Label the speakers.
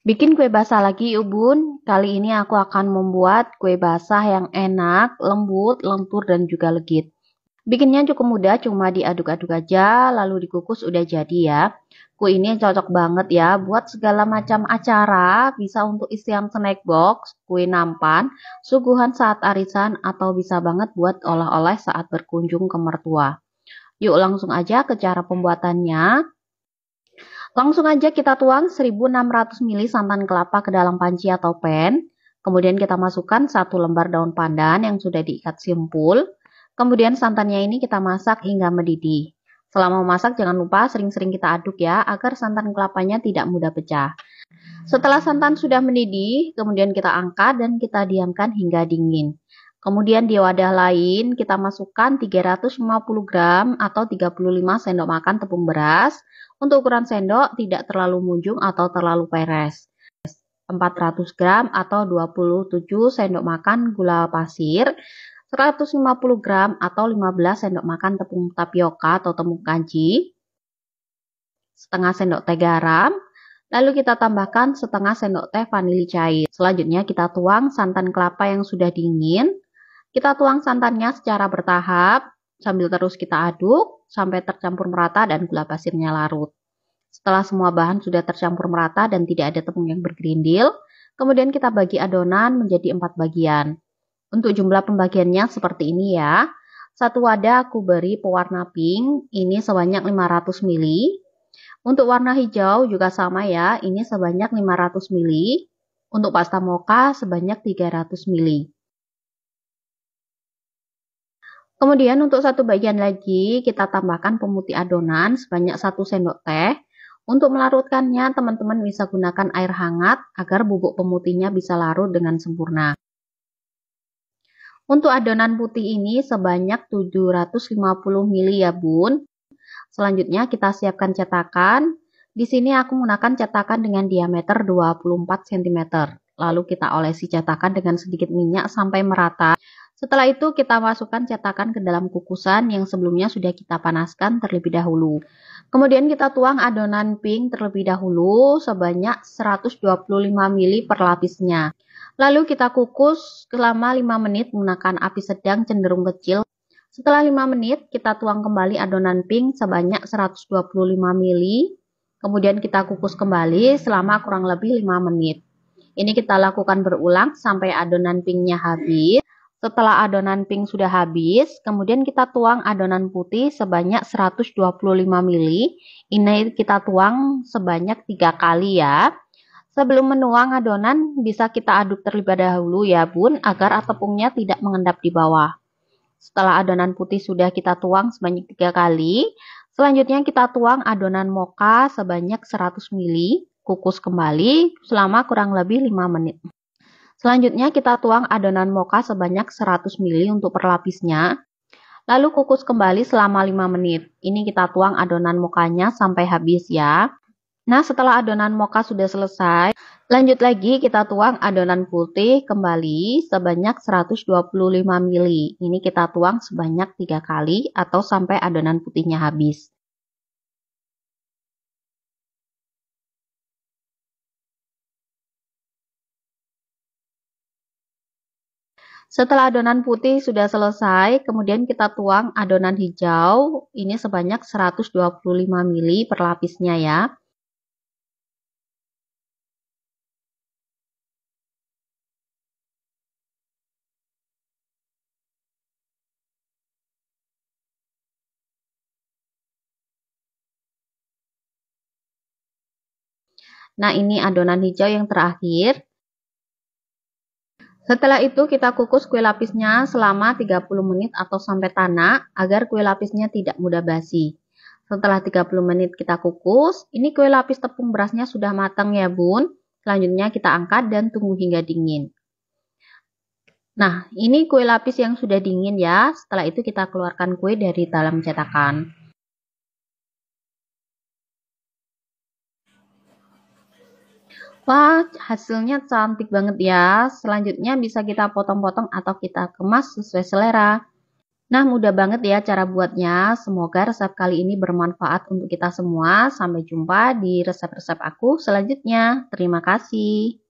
Speaker 1: Bikin kue basah lagi yuk bun. Kali ini aku akan membuat kue basah yang enak, lembut, lentur dan juga legit. Bikinnya cukup mudah, cuma diaduk-aduk aja, lalu dikukus udah jadi ya. Kue ini cocok banget ya buat segala macam acara, bisa untuk isian snack box, kue nampan, suguhan saat arisan, atau bisa banget buat olah-olah saat berkunjung ke mertua. Yuk langsung aja ke cara pembuatannya. Langsung aja kita tuang 1600 ml santan kelapa ke dalam panci atau pan. Kemudian kita masukkan satu lembar daun pandan yang sudah diikat simpul. Kemudian santannya ini kita masak hingga mendidih. Selama memasak jangan lupa sering-sering kita aduk ya agar santan kelapanya tidak mudah pecah. Setelah santan sudah mendidih, kemudian kita angkat dan kita diamkan hingga dingin. Kemudian di wadah lain kita masukkan 350 gram atau 35 sendok makan tepung beras. Untuk ukuran sendok tidak terlalu munjung atau terlalu peres. 400 gram atau 27 sendok makan gula pasir, 150 gram atau 15 sendok makan tepung tapioka atau tepung kanji, setengah sendok teh garam, lalu kita tambahkan setengah sendok teh vanili cair. Selanjutnya kita tuang santan kelapa yang sudah dingin. Kita tuang santannya secara bertahap sambil terus kita aduk sampai tercampur merata dan gula pasirnya larut. Setelah semua bahan sudah tercampur merata dan tidak ada tepung yang bergerindil, kemudian kita bagi adonan menjadi empat bagian. Untuk jumlah pembagiannya seperti ini ya. Satu wadah aku beri pewarna pink, ini sebanyak 500 ml. Untuk warna hijau juga sama ya, ini sebanyak 500 ml. Untuk pasta mocha sebanyak 300 ml. Kemudian untuk satu bagian lagi kita tambahkan pemutih adonan sebanyak 1 sendok teh untuk melarutkannya, teman-teman bisa gunakan air hangat agar bubuk pemutihnya bisa larut dengan sempurna. Untuk adonan putih ini sebanyak 750 ml ya bun. Selanjutnya kita siapkan cetakan. Di sini aku menggunakan cetakan dengan diameter 24 cm. Lalu kita olesi cetakan dengan sedikit minyak sampai merata. Setelah itu kita masukkan cetakan ke dalam kukusan yang sebelumnya sudah kita panaskan terlebih dahulu. Kemudian kita tuang adonan pink terlebih dahulu sebanyak 125 ml per lapisnya. Lalu kita kukus selama 5 menit menggunakan api sedang cenderung kecil. Setelah 5 menit, kita tuang kembali adonan pink sebanyak 125 ml. Kemudian kita kukus kembali selama kurang lebih 5 menit. Ini kita lakukan berulang sampai adonan pinknya habis. Setelah adonan pink sudah habis, kemudian kita tuang adonan putih sebanyak 125 ml. Ini kita tuang sebanyak 3 kali ya. Sebelum menuang adonan, bisa kita aduk terlebih dahulu ya bun, agar tepungnya tidak mengendap di bawah. Setelah adonan putih sudah kita tuang sebanyak 3 kali, selanjutnya kita tuang adonan mocha sebanyak 100 ml, kukus kembali selama kurang lebih 5 menit. Selanjutnya kita tuang adonan mocha sebanyak 100 ml untuk perlapisnya. Lalu kukus kembali selama 5 menit. Ini kita tuang adonan mokanya sampai habis ya. Nah, setelah adonan moka sudah selesai, lanjut lagi kita tuang adonan putih kembali sebanyak 125 ml. Ini kita tuang sebanyak 3 kali atau sampai adonan putihnya habis. Setelah adonan putih sudah selesai, kemudian kita tuang adonan hijau ini sebanyak 125 ml per lapisnya ya. Nah, ini adonan hijau yang terakhir. Setelah itu kita kukus kue lapisnya selama 30 menit atau sampai tanah agar kue lapisnya tidak mudah basi. Setelah 30 menit kita kukus, ini kue lapis tepung berasnya sudah matang ya bun. Selanjutnya kita angkat dan tunggu hingga dingin. Nah, ini kue lapis yang sudah dingin ya. Setelah itu kita keluarkan kue dari dalam cetakan. Wah, hasilnya cantik banget ya. Selanjutnya bisa kita potong-potong atau kita kemas sesuai selera. Nah, mudah banget ya cara buatnya. Semoga resep kali ini bermanfaat untuk kita semua. Sampai jumpa di resep-resep aku selanjutnya. Terima kasih.